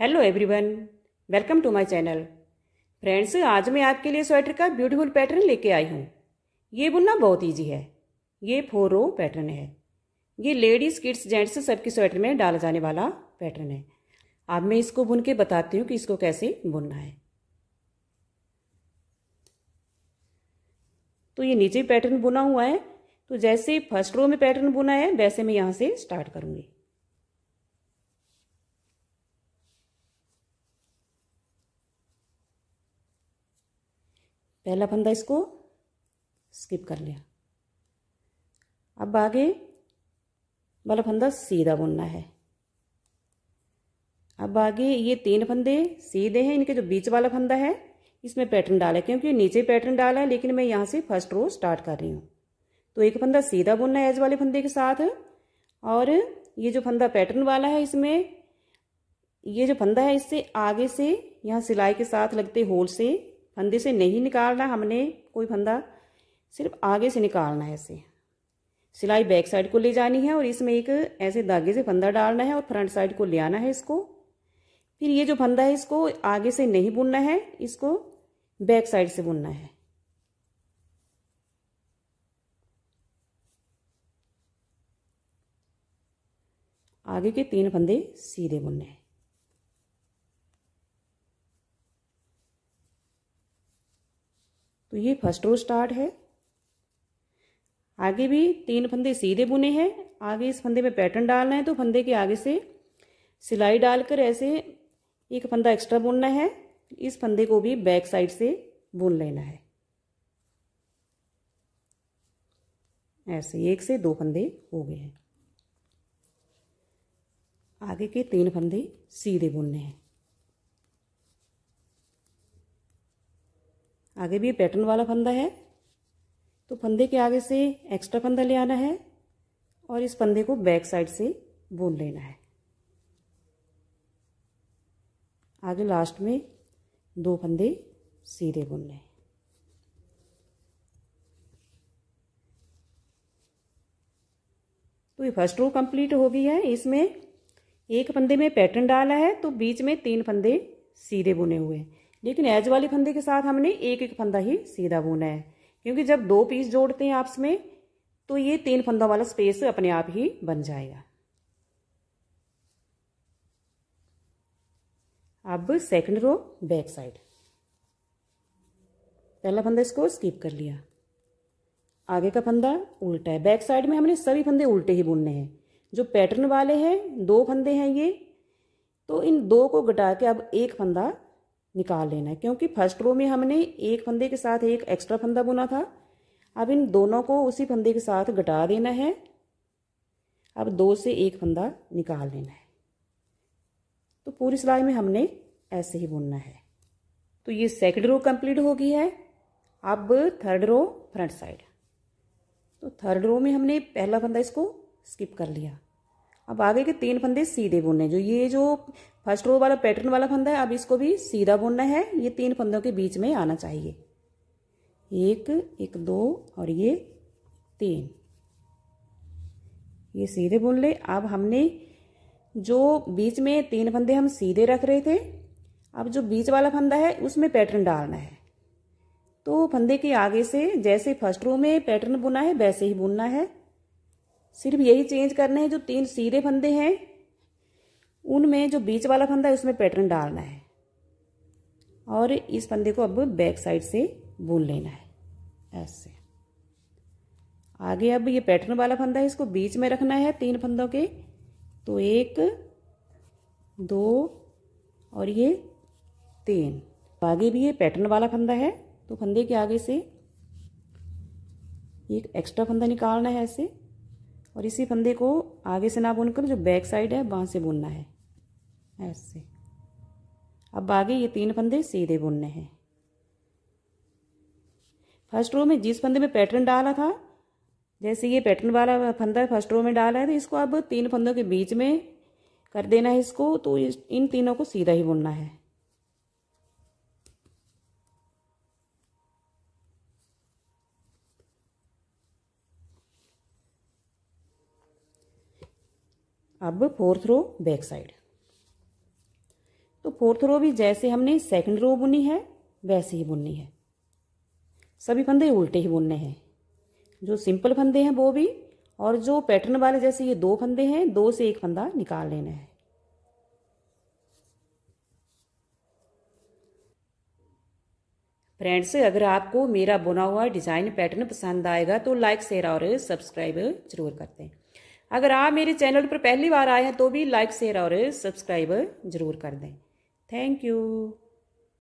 hello everyone welcome to my channel friends आज मैं आपके लिए स्वेटर का ब्यूटीफुल पैटर्न लेके आई हूँ ये बुनना बहुत इजी है ये फोर रो पैटर्न है ये लेडीज़ किड्स जेंट्स सबके स्वेटर में डाला जाने वाला पैटर्न है अब मैं इसको बुन के बताती हूँ कि इसको कैसे बुनना है तो ये नीचे पैटर्न बुना हुआ है तो जैसे फर्स्ट रो में पैटर्न बुना है वैसे मैं यहाँ से स्टार्ट करूँगी पहला फंदा इसको स्किप कर लिया अब आगे वाला फंदा सीधा बुनना है अब आगे ये तीन फंदे सीधे हैं इनके जो बीच वाला फंदा है इसमें पैटर्न डाला है क्योंकि नीचे पैटर्न डाला है लेकिन मैं यहाँ से फर्स्ट रो स्टार्ट कर रही हूँ तो एक फंदा सीधा बुनना है एज वाले फंदे के साथ और ये जो फंदा पैटर्न वाला है इसमें ये जो फंदा है इससे आगे से यहाँ सिलाई के साथ लगते होल से फंदे से नहीं निकालना हमने कोई फंदा सिर्फ आगे से निकालना है ऐसे सिलाई बैक साइड को ले जानी है और इसमें एक ऐसे धागे से फंदा डालना है और फ्रंट साइड को ले आना है इसको फिर ये जो फंदा है इसको आगे से नहीं बुनना है इसको बैक साइड से बुनना है आगे के तीन फंदे सीधे बुनने हैं तो ये फर्स्ट रो स्टार्ट है आगे भी तीन फंदे सीधे बुने हैं आगे इस फंदे में पैटर्न डालना है तो फंदे के आगे से सिलाई डालकर ऐसे एक फंदा एक्स्ट्रा बुनना है इस फंदे को भी बैक साइड से बुन लेना है ऐसे एक से दो फंदे हो गए हैं आगे के तीन फंदे सीधे बुनने हैं आगे भी पैटर्न वाला फंदा है तो फंदे के आगे से एक्स्ट्रा फंदा ले आना है और इस फंदे को बैक साइड से बुन लेना है आगे लास्ट में दो फंदे सीधे बुनने तो ये फर्स्ट रो कंप्लीट हो गई है इसमें एक फंदे में पैटर्न डाला है तो बीच में तीन फंदे सीधे बुने हुए हैं लेकिन एज वाले फंदे के साथ हमने एक एक फंदा ही सीधा बुना है क्योंकि जब दो पीस जोड़ते हैं आपस में तो ये तीन फंदों वाला स्पेस अपने आप ही बन जाएगा अब सेकंड रो बैक साइड पहला फंदा इसको स्किप कर लिया आगे का फंदा उल्टा है बैक साइड में हमने सभी फंदे उल्टे ही बुनने हैं जो पैटर्न वाले हैं दो फंदे हैं ये तो इन दो को घटा के अब एक फंदा निकाल लेना है क्योंकि फर्स्ट रो में हमने एक फंदे के साथ एक एक्स्ट्रा फंदा बुना था अब इन दोनों को उसी फंदे के साथ घटा देना है अब दो से एक फंदा निकाल लेना है तो पूरी सिलाई में हमने ऐसे ही बुनना है तो ये सेकंड रो कंप्लीट हो गई है अब थर्ड रो फ्रंट साइड तो थर्ड रो में हमने पहला फंदा इसको स्किप कर लिया अब आगे के तीन फंदे सीधे बुनने जो ये जो फर्स्ट रो वाला पैटर्न वाला फंदा है अब इसको भी सीधा बुनना है ये तीन फंदों के बीच में आना चाहिए एक एक दो और ये तीन ये सीधे बुन ले अब हमने जो बीच में तीन फंदे हम सीधे रख रहे थे अब जो बीच वाला फंदा है उसमें पैटर्न डालना है तो फंदे के आगे से जैसे फर्स्ट रो में पैटर्न बुना है वैसे ही बुनना है सिर्फ यही चेंज करना है जो तीन सीधे फंदे हैं उनमें जो बीच वाला फंदा है उसमें पैटर्न डालना है और इस फंदे को अब बैक साइड से बुन लेना है ऐसे आगे अब ये पैटर्न वाला फंदा है इसको बीच में रखना है तीन फंदों के तो एक दो और ये तीन तो आगे भी ये पैटर्न वाला फंदा है तो फंदे के आगे से एक एक्स्ट्रा फंदा निकालना है ऐसे और इसी फंदे को आगे से ना बुनकर जो बैक साइड है वहाँ से बुनना है ऐसे अब आगे ये तीन फंदे सीधे बुनने हैं फर्स्ट रो में जिस फंदे में पैटर्न डाला था जैसे ये पैटर्न वाला फंदा फर्स्ट रो में डाला है तो इसको अब तीन फंदों के बीच में कर देना है इसको तो इन तीनों को सीधा ही बुनना है अब फोर्थ रो बैक साइड तो फोर्थ रो भी जैसे हमने सेकंड रो बुनी है वैसे ही बुननी है सभी फंदे उल्टे ही बुनने हैं जो सिंपल फंदे हैं वो भी और जो पैटर्न वाले जैसे ये दो फंदे हैं दो से एक फंदा निकाल लेना है फ्रेंड्स अगर आपको मेरा बुना हुआ डिज़ाइन पैटर्न पसंद आएगा तो लाइक शेयर और सब्सक्राइब जरूर करते हैं अगर आप मेरे चैनल पर पहली बार आए हैं तो भी लाइक शेयर और सब्सक्राइब जरूर कर दें थैंक यू